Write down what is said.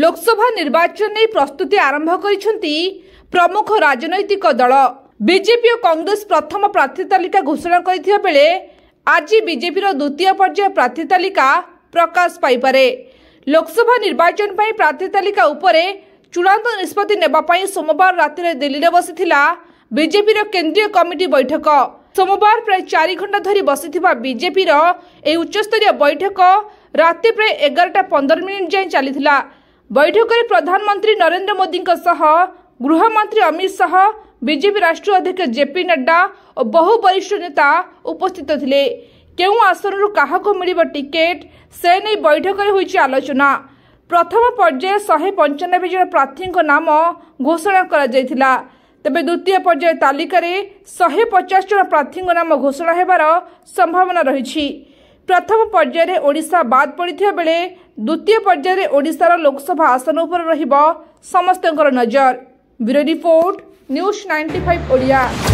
ଲୋକସଭା ନିର୍ବାଚନ ନେଇ ପ୍ରସ୍ତୁତି ଆରମ୍ଭ କରିଛନ୍ତି ପ୍ରମୁଖ ରାଜନୈତିକ ଦଳ ବିଜେପି ଓ କଂଗ୍ରେସ ପ୍ରଥମ ପ୍ରାର୍ଥୀ ତାଲିକା ଘୋଷଣା କରିଥିବା ବେଳେ ଆଜି ବିଜେପିର ଦ୍ୱିତୀୟ ପର୍ଯ୍ୟାୟ ପ୍ରାର୍ଥୀ ତାଲିକା ପ୍ରକାଶ ପାଇପାରେ ଲୋକସଭା ନିର୍ବାଚନ ପାଇଁ ପ୍ରାର୍ଥୀ ତାଲିକା ଉପରେ ଚୂଡ଼ାନ୍ତ ନିଷ୍ପତ୍ତି ନେବା ପାଇଁ ସୋମବାର ରାତିରେ ଦିଲ୍ଲୀରେ ବସିଥିଲା ବିଜେପିର କେନ୍ଦ୍ରୀୟ କମିଟି ବୈଠକ ସୋମବାର ପ୍ରାୟ ଚାରି ଘଣ୍ଟା ଧରି ବସିଥିବା ବିଜେପିର ଏହି ଉଚ୍ଚସ୍ତରୀୟ ବୈଠକ ରାତି ପ୍ରାୟ ଏଗାରଟା ପନ୍ଦର ମିନିଟ୍ ଯାଏଁ ଚାଲିଥିଲା ବୈଠକରେ ପ୍ରଧାନମନ୍ତ୍ରୀ ନରେନ୍ଦ୍ର ମୋଦିଙ୍କ ସହ ଗୃହମନ୍ତ୍ରୀ ଅମିତ ଶାହ ବିଜେପି ରାଷ୍ଟ୍ରୀୟ ଅଧ୍ୟକ୍ଷ ଜେପି ନଡ୍ଡା ଓ ବହୁ ବରିଷ୍ଠ ନେତା ଉପସ୍ଥିତ ଥିଲେ କେଉଁ ଆସନରୁ କାହାକୁ ମିଳିବ ଟିକେଟ୍ ସେ ନେଇ ବୈଠକରେ ହୋଇଛି ଆଲୋଚନା ପ୍ରଥମ ପର୍ଯ୍ୟାୟ ଶହେ ପଞ୍ଚାନବେ ଜଣ ପ୍ରାର୍ଥୀଙ୍କ ନାମ ଘୋଷଣା କରାଯାଇଥିଲା ତେବେ ଦ୍ୱିତୀୟ ପର୍ଯ୍ୟାୟ ତାଲିକାରେ ଶହେ ପଚାଶ ଜଣ ପ୍ରାର୍ଥୀଙ୍କ ନାମ ଘୋଷଣା ହେବାର ସମ୍ଭାବନା ରହିଛି ପ୍ରଥମ ପର୍ଯ୍ୟାୟରେ ଓଡ଼ିଶା ବାଦ୍ ପଡ଼ିଥିବା ବେଳେ ଦ୍ୱିତୀୟ ପର୍ଯ୍ୟାୟରେ ଓଡ଼ିଶାର ଲୋକସଭା ଆସନ ଉପରେ ରହିବ ସମସ୍ତଙ୍କର ନଜର bureau report news ninety five Odia